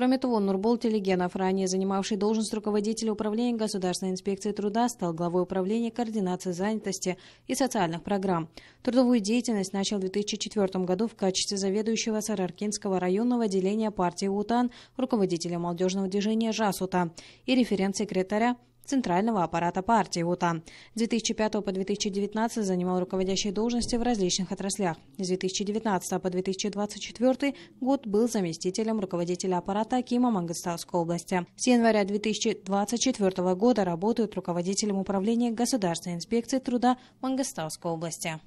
Кроме того, Нурбол Телегенов, ранее занимавший должность руководителя управления Государственной инспекции труда, стал главой управления координации занятости и социальных программ. Трудовую деятельность начал в 2004 году в качестве заведующего Сараркинского районного отделения партии УТАН, руководителя молодежного движения «ЖАСУТА» и референт-секретаря Центрального аппарата партии УТА. С 2005 по 2019 занимал руководящие должности в различных отраслях. С 2019 по 2024 год был заместителем руководителя аппарата Акима Мангостауской области. С января 2024 года работает руководителем управления Государственной инспекции труда Мангостауской области.